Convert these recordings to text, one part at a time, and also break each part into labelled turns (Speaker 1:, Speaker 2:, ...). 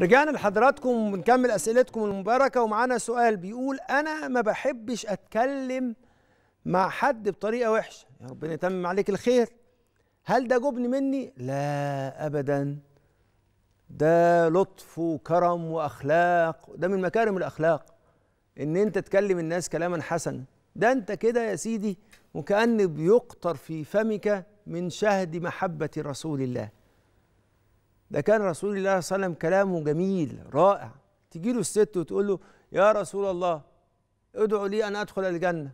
Speaker 1: رجعنا لحضراتكم ونكمل اسئلتكم المباركه ومعانا سؤال بيقول انا ما بحبش اتكلم مع حد بطريقه وحشه يا ربنا يتمم عليك الخير هل ده جبن مني لا ابدا ده لطف وكرم واخلاق ده من مكارم الاخلاق ان انت تكلم الناس كلاما حسنا ده انت كده يا سيدي وكأن بيقطر في فمك من شهد محبة رسول الله ده كان رسول الله صلى الله عليه وسلم كلامه جميل رائع تجي له الست وتقول له يا رسول الله ادعو لي ان ادخل الجنه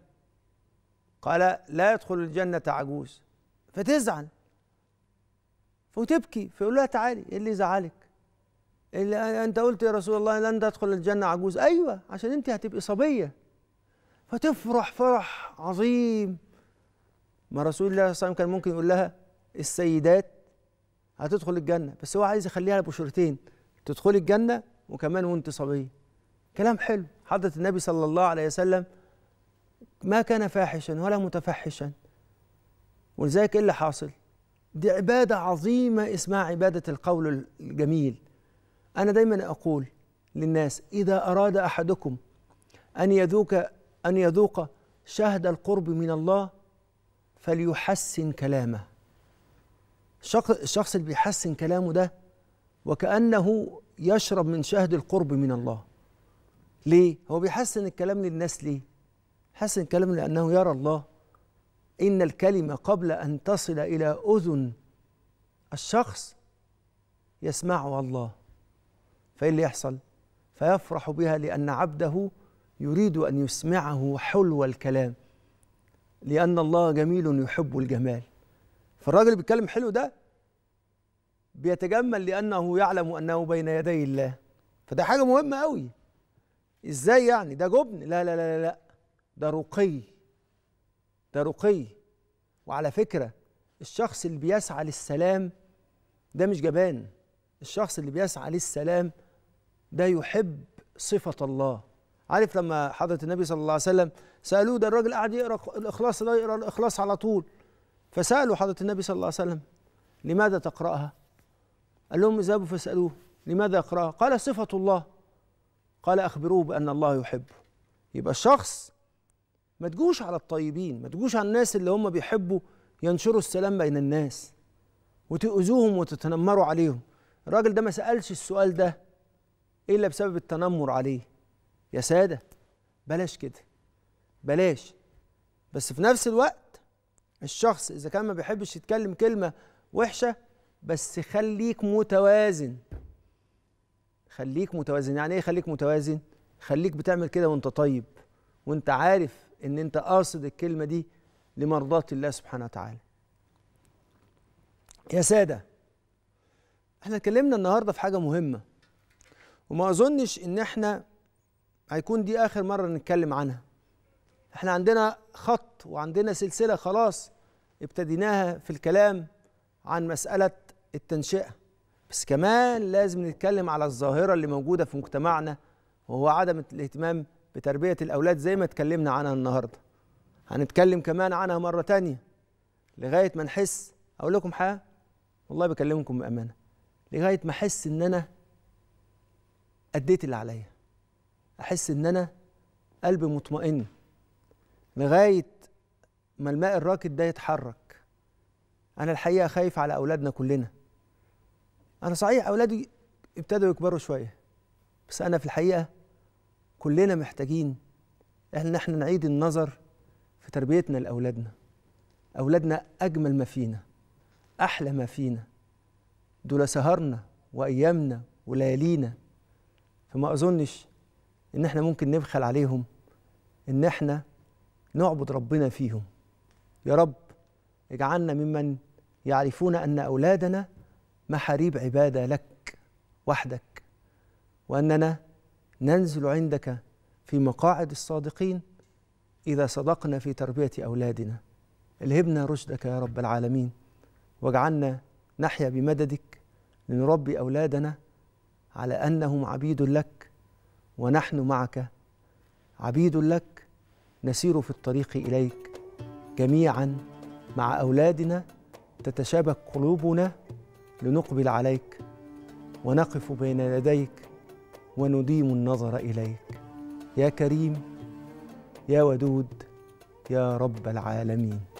Speaker 1: قال لا يدخل الجنه عجوز فتزعل وتبكي فيقول لها تعالي ايه اللي زعلك اللي انت قلت يا رسول الله لن تدخل الجنه عجوز ايوه عشان انت هتبقي صبيه فتفرح فرح عظيم ما رسول الله صلى الله عليه وسلم كان ممكن يقول لها السيدات هتدخل الجنه بس هو عايز يخليها بشرتين تدخلي الجنه وكمان وانت صبيه كلام حلو حضره النبي صلى الله عليه وسلم ما كان فاحشا ولا متفحشا ولذلك ايه اللي حاصل دي عباده عظيمه اسمها عباده القول الجميل انا دايما اقول للناس اذا اراد احدكم ان يذوق ان يذوق شهد القرب من الله فليحسن كلامه الشخص اللي بيحسن كلامه ده وكأنه يشرب من شهد القرب من الله ليه؟ هو بيحسن الكلام للناس ليه؟ حسن الكلام لأنه يرى الله إن الكلمة قبل أن تصل إلى أذن الشخص يسمعها الله فإيه اللي يحصل؟ فيفرح بها لأن عبده يريد أن يسمعه حلو الكلام لأن الله جميل يحب الجمال فالراجل اللي بيتكلم حلو ده بيتجمل لأنه يعلم أنه بين يدي الله فده حاجة مهمة قوي إزاي يعني ده جبن لا لا لا لا ده رقي ده رقي وعلى فكرة الشخص اللي بيسعى للسلام ده مش جبان الشخص اللي بيسعى للسلام ده يحب صفة الله عارف لما حضرة النبي صلى الله عليه وسلم سألوه ده الراجل قاعد يقرأ الإخلاص ده يقرأ الإخلاص على طول فسالوا حضره النبي صلى الله عليه وسلم لماذا تقراها قال لهم اذهبوا فاسالوه لماذا يقراها قال صفه الله قال اخبروه بان الله يحبه يبقى الشخص ما تجوش على الطيبين ما تجوش على الناس اللي هم بيحبوا ينشروا السلام بين الناس وتؤذوهم وتتنمروا عليهم الراجل ده ما سالش السؤال ده الا بسبب التنمر عليه يا ساده بلاش كده بلاش بس في نفس الوقت الشخص اذا كان ما بيحبش يتكلم كلمه وحشه بس خليك متوازن خليك متوازن يعني ايه خليك متوازن خليك بتعمل كده وانت طيب وانت عارف ان انت قاصد الكلمه دي لمرضاه الله سبحانه وتعالى يا ساده احنا اتكلمنا النهارده في حاجه مهمه وما اظنش ان احنا هيكون دي اخر مره نتكلم عنها احنا عندنا خط وعندنا سلسلة خلاص ابتديناها في الكلام عن مسألة التنشئة بس كمان لازم نتكلم على الظاهرة اللي موجودة في مجتمعنا وهو عدم الاهتمام بتربية الأولاد زي ما اتكلمنا عنها النهاردة هنتكلم كمان عنها مرة تانية لغاية ما نحس أقول لكم حاجة والله بكلمكم بأمانة لغاية ما أحس إن أنا أديت اللي عليا أحس إن أنا قلبي مطمئن لغايه ما الماء الراكد ده يتحرك انا الحقيقه خايف على اولادنا كلنا انا صحيح اولادي ابتدوا يكبروا شويه بس انا في الحقيقه كلنا محتاجين ان احنا نعيد النظر في تربيتنا لاولادنا اولادنا اجمل ما فينا احلى ما فينا دول سهرنا وايامنا وليالينا فما اظنش ان احنا ممكن نبخل عليهم ان احنا نعبد ربنا فيهم يا رب اجعلنا ممن يعرفون ان اولادنا محاريب عباده لك وحدك واننا ننزل عندك في مقاعد الصادقين اذا صدقنا في تربيه اولادنا الهبنا رشدك يا رب العالمين واجعلنا نحيا بمددك لنربي اولادنا على انهم عبيد لك ونحن معك عبيد لك نسير في الطريق اليك جميعا مع اولادنا تتشابك قلوبنا لنقبل عليك ونقف بين يديك ونديم النظر اليك يا كريم يا ودود يا رب العالمين